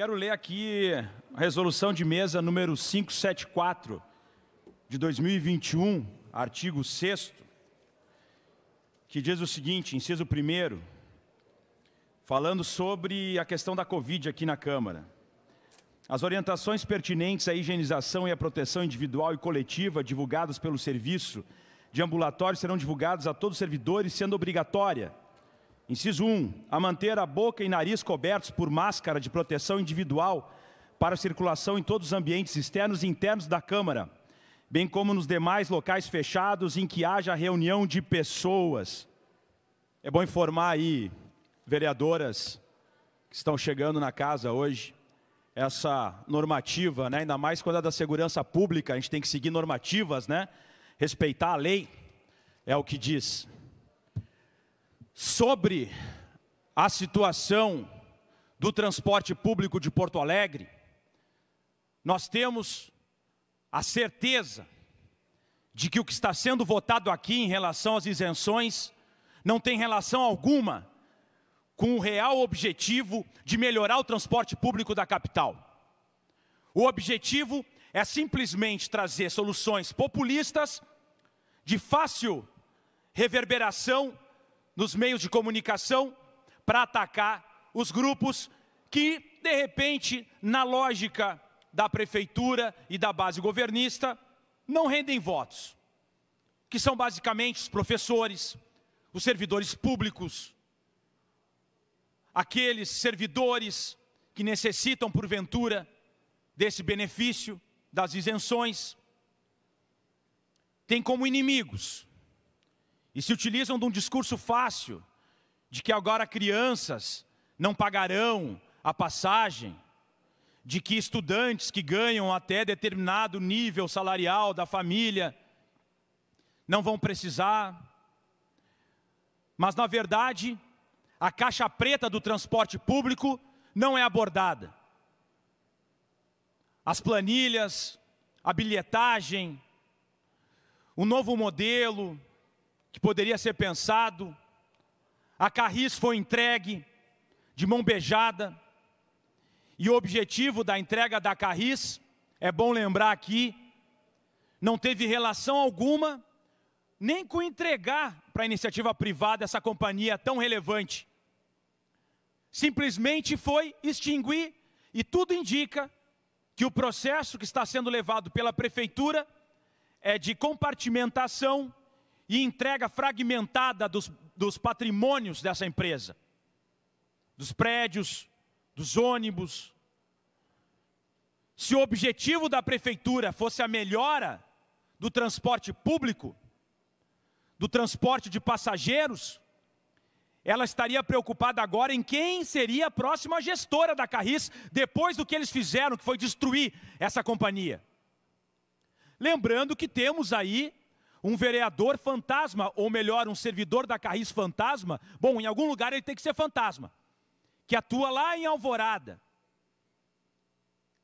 Quero ler aqui a resolução de mesa número 574 de 2021, artigo 6, que diz o seguinte, inciso 1, falando sobre a questão da Covid aqui na Câmara. As orientações pertinentes à higienização e à proteção individual e coletiva divulgadas pelo serviço de ambulatório serão divulgadas a todos os servidores, sendo obrigatória Inciso 1. A manter a boca e nariz cobertos por máscara de proteção individual para circulação em todos os ambientes externos e internos da Câmara, bem como nos demais locais fechados em que haja reunião de pessoas. É bom informar aí, vereadoras que estão chegando na casa hoje, essa normativa, né? ainda mais quando é da segurança pública, a gente tem que seguir normativas, né? respeitar a lei, é o que diz sobre a situação do transporte público de Porto Alegre, nós temos a certeza de que o que está sendo votado aqui em relação às isenções não tem relação alguma com o real objetivo de melhorar o transporte público da capital. O objetivo é simplesmente trazer soluções populistas de fácil reverberação nos meios de comunicação para atacar os grupos que, de repente, na lógica da prefeitura e da base governista, não rendem votos, que são basicamente os professores, os servidores públicos, aqueles servidores que necessitam, porventura, desse benefício, das isenções, tem como inimigos e se utilizam de um discurso fácil, de que agora crianças não pagarão a passagem, de que estudantes que ganham até determinado nível salarial da família não vão precisar. Mas, na verdade, a caixa preta do transporte público não é abordada. As planilhas, a bilhetagem, o novo modelo, que poderia ser pensado, a Carris foi entregue de mão beijada, e o objetivo da entrega da Carris, é bom lembrar aqui, não teve relação alguma, nem com entregar para a iniciativa privada essa companhia tão relevante. Simplesmente foi extinguir, e tudo indica que o processo que está sendo levado pela prefeitura é de compartimentação e entrega fragmentada dos, dos patrimônios dessa empresa, dos prédios, dos ônibus. Se o objetivo da prefeitura fosse a melhora do transporte público, do transporte de passageiros, ela estaria preocupada agora em quem seria a próxima gestora da Carris depois do que eles fizeram, que foi destruir essa companhia. Lembrando que temos aí um vereador fantasma, ou melhor, um servidor da Carris fantasma, bom, em algum lugar ele tem que ser fantasma, que atua lá em Alvorada.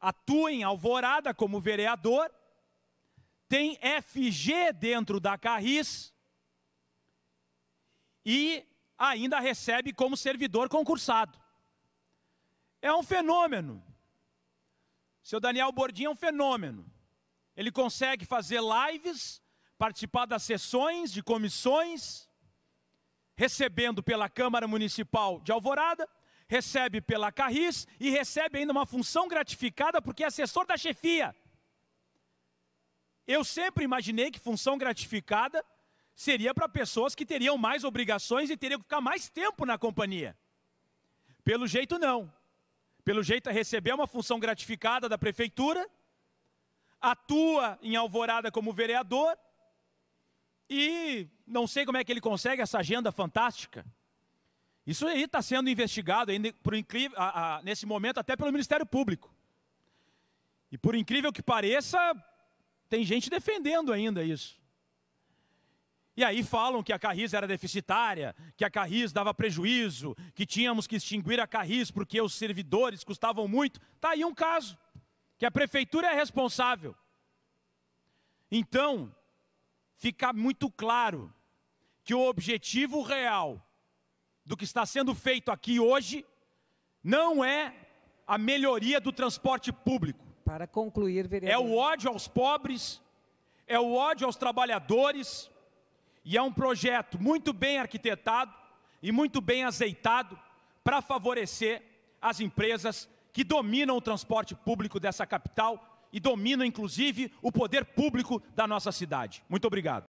Atua em Alvorada como vereador, tem FG dentro da Carris e ainda recebe como servidor concursado. É um fenômeno. Seu Daniel Bordim é um fenômeno. Ele consegue fazer lives participar das sessões de comissões, recebendo pela Câmara Municipal de Alvorada, recebe pela Carris e recebe ainda uma função gratificada porque é assessor da chefia. Eu sempre imaginei que função gratificada seria para pessoas que teriam mais obrigações e teriam que ficar mais tempo na companhia. Pelo jeito, não. Pelo jeito, é receber uma função gratificada da prefeitura, atua em Alvorada como vereador, e não sei como é que ele consegue essa agenda fantástica. Isso aí está sendo investigado aí por incrível, a, a, nesse momento até pelo Ministério Público. E por incrível que pareça, tem gente defendendo ainda isso. E aí falam que a Carris era deficitária, que a Carris dava prejuízo, que tínhamos que extinguir a Carris porque os servidores custavam muito. Está aí um caso, que a prefeitura é responsável. Então, ficar muito claro que o objetivo real do que está sendo feito aqui hoje não é a melhoria do transporte público. Para concluir, vereador. É o ódio aos pobres, é o ódio aos trabalhadores, e é um projeto muito bem arquitetado e muito bem azeitado para favorecer as empresas que dominam o transporte público dessa capital e domina inclusive o poder público da nossa cidade. Muito obrigado.